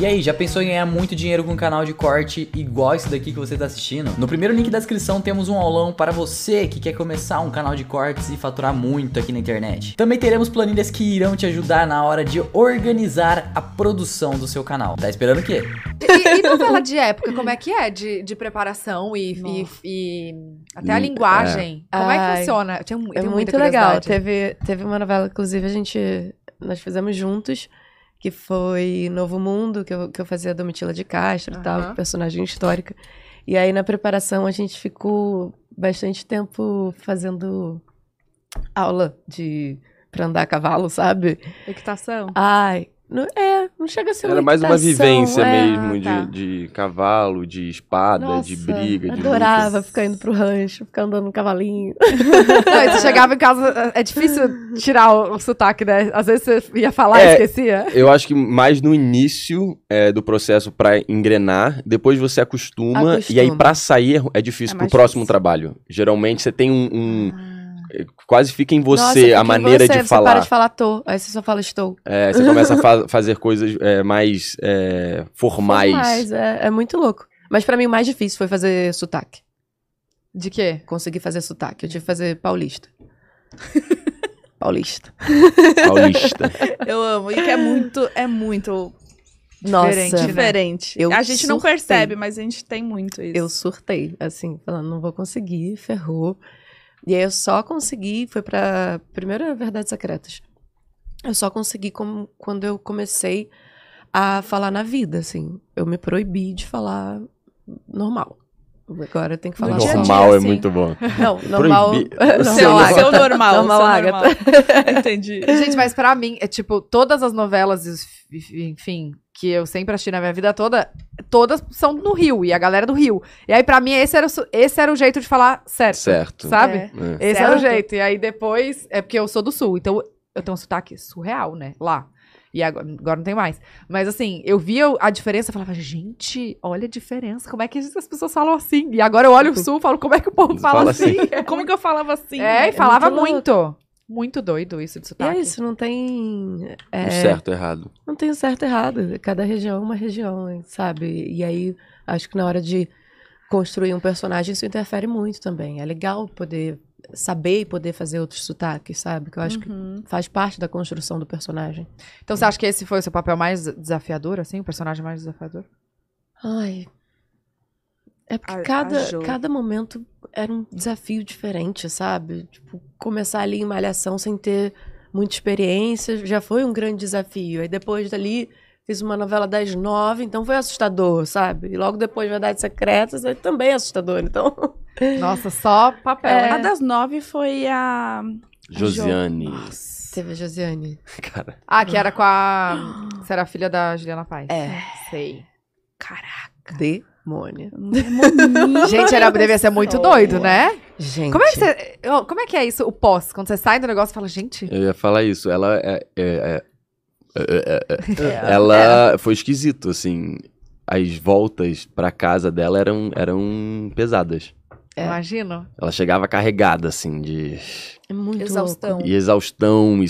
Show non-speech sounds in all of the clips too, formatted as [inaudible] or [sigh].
E aí, já pensou em ganhar muito dinheiro com um canal de corte igual esse daqui que você está assistindo? No primeiro link da descrição temos um aulão para você que quer começar um canal de cortes e faturar muito aqui na internet. Também teremos planilhas que irão te ajudar na hora de organizar a produção do seu canal. Tá esperando o quê? E, e novela de época, como é que é? De, de preparação e, e, e até a hum, linguagem. É. Como é que funciona? Tem é muito legal. Teve, teve uma novela, inclusive, a gente. Nós fizemos juntos que foi Novo Mundo, que eu, que eu fazia a Domitila de Castro uhum. tal, personagem histórica. E aí na preparação a gente ficou bastante tempo fazendo aula de para andar a cavalo, sabe? Equitação. Ai, é, não chega a ser Era mais uma vivência é, mesmo ah, tá. de, de cavalo, de espada, Nossa, de briga. De adorava luta. ficar indo pro rancho, ficar andando no cavalinho. [laughs] não, você chegava em casa, é difícil tirar o, o sotaque, né? Às vezes você ia falar é, e esquecia. Eu acho que mais no início é, do processo para engrenar, depois você acostuma, acostuma, e aí para sair é, é difícil é pro próximo difícil. trabalho. Geralmente você tem um, um ah Quase fica em você Nossa, a maneira você, de você falar. Você para de falar tô, aí você só fala estou. É, você começa a fa fazer coisas é, mais é, formais. formais é, é muito louco. Mas para mim o mais difícil foi fazer sotaque. De quê? Consegui fazer sotaque. Eu tive que fazer paulista. [laughs] paulista. Paulista. [laughs] Eu amo. E que é muito, é muito Nossa, diferente. Né? diferente. Eu a gente surtei. não percebe, mas a gente tem muito isso. Eu surtei, assim, falando, não vou conseguir, ferrou. E aí eu só consegui, foi pra primeira Verdades Secretas. Eu só consegui com, quando eu comecei a falar na vida, assim. Eu me proibi de falar normal. Agora eu tenho que falar normal normal assim. é muito bom. Não, normal. o [laughs] seu, Agatha. seu normal. Normal, seu [laughs] normal. Entendi. Gente, mas para mim, é tipo, todas as novelas, enfim, que eu sempre assisti na minha vida toda, todas são no Rio, e a galera é do Rio. E aí, para mim, esse era, o, esse era o jeito de falar certo. Certo. Sabe? É. Esse certo. era o jeito. E aí depois, é porque eu sou do Sul, então eu tenho um sotaque surreal, né? Lá. E agora, não tem mais. Mas assim, eu via a diferença falava, gente, olha a diferença. Como é que as pessoas falam assim? E agora eu olho o sul e falo, como é que o povo fala, fala, assim? assim? [laughs] como é que eu falava assim? É, é e falava é muito. muito. muito. doido isso de sotaque. E é isso, não tem. É, um certo errado. Não tem certo errado. Cada região é uma região, sabe? E aí, acho que na hora de construir um personagem, isso interfere muito também. É legal poder saber e poder fazer outros sotaques, sabe? Que eu acho uhum. que faz parte da construção do personagem. Então você acha que esse foi o seu papel mais desafiador, assim? O personagem mais desafiador? Ai. É porque a, cada, a cada momento era um desafio diferente, sabe? Tipo, começar ali em Malhação sem ter muita experiência já foi um grande desafio. Aí depois dali fiz uma novela das nove, então foi assustador, sabe? E logo depois Verdades Secretas também é assustador, então... [laughs] Nossa, só papel. É. A das nove foi a. Josiane. Nossa. Teve a Josiane. Cara. Ah, que era com a. Você era filha da Juliana Paz. É. Sei. Caraca. Demônio. Demônia. Gente, era, devia ser muito doido, né? Gente. Como é, que você, como é que é isso, o pós? Quando você sai do negócio e fala, gente. Eu ia falar isso. Ela é, é, é, Ela foi esquisito, assim. As voltas pra casa dela eram, eram pesadas. É. Imagino. Ela chegava carregada, assim, de. É muito exaustão. Louco. E exaustão e,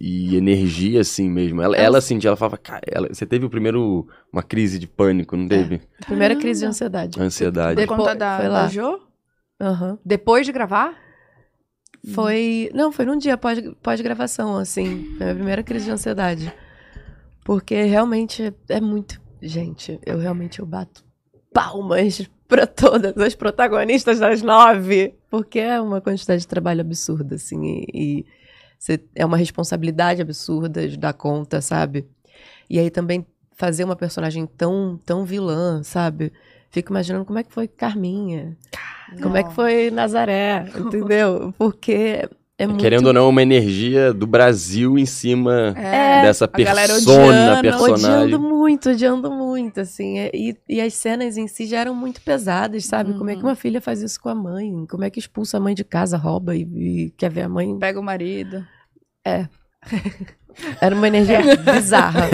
e, energia, assim mesmo. Ela, ela sentia, ela falava, cara, ela, você teve o primeiro. Uma crise de pânico, não teve? É. Primeira crise de ansiedade. Ansiedade. Por conta da, foi lá. Jo? Uhum. Depois de gravar? Foi. Não, foi num dia pós-gravação, pós assim. Foi a primeira crise de ansiedade. Porque realmente é muito. Gente, eu realmente eu bato palmas para todas as protagonistas das nove, porque é uma quantidade de trabalho absurda, assim, e, e cê, é uma responsabilidade absurda de dar conta, sabe? E aí também fazer uma personagem tão, tão vilã, sabe? Fico imaginando como é que foi Carminha, como é que foi Nazaré, entendeu? Porque é muito... Querendo ou não, é uma energia do Brasil em cima é, dessa persona, odiando, personagem. Odiando muito, odiando muito, assim. É, e, e, as cenas em si já eram muito pesadas, sabe? Uhum. Como é que uhum. uma filha faz isso com a mãe? Como é que expulsa a mãe de casa, rouba e, e quer ver a mãe? Pega o marido. É. [laughs] Era uma energia bizarra.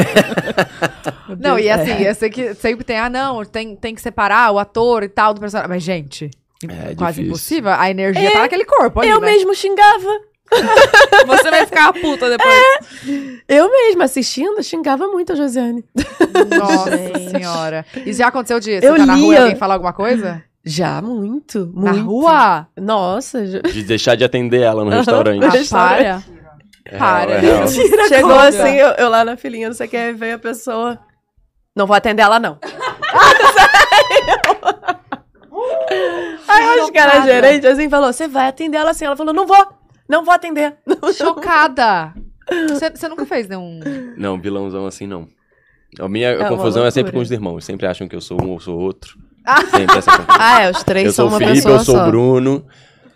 não, e assim, é. eu sei que sempre tem, ah, não, tem, tem que separar o ator e tal do personagem. Mas, gente, é quase difícil. impossível, a energia tá é, tá naquele corpo. Ali, eu né? mesmo xingava. [laughs] Você vai ficar puta depois. É, eu mesma assistindo, xingava muito a Josiane. Nossa [laughs] senhora. E já aconteceu de você eu tá na lia. rua e alguém falar alguma coisa? Já, muito, muito. Na rua? Nossa. Já... De deixar de atender ela no restaurante. Ah, para. É, para. É Chegou conta. assim, eu, eu, lá na filinha, não sei o que, veio a pessoa. Não vou atender ela, não. [laughs] ah, sério? Tá Aí acho que era é gerente, assim, falou, você vai atender ela assim. Ela falou, não vou, não vou atender. [laughs] Chocada. Você nunca fez nenhum... Não, vilãozão assim, não. A minha é confusão é sempre com os irmãos. Sempre acham que eu sou um ou sou outro. [laughs] Ah, sempre essa confusão. Ah, é, os três eu são uma Felipe, pessoa Eu sou o Felipe, eu sou o Bruno.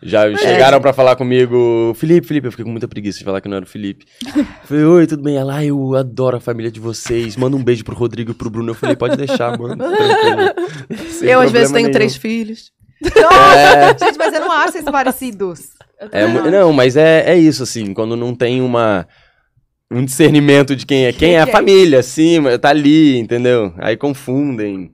Já chegaram é. pra falar comigo, Felipe, Felipe, eu fiquei com muita preguiça de falar que não era o Felipe. [laughs] falei, oi, tudo bem? Ela, ah, eu adoro a família de vocês, manda um beijo pro Rodrigo e pro Bruno. Eu falei, pode deixar, mano. eu, às vezes, tenho nenhum. três filhos. Nossa, é. gente, mas eu não acho vocês parecidos. É, não, mas é, é isso, assim, quando não tem uma um discernimento de quem é quem, quem é a é? família, sim, tá ali, entendeu? Aí confundem.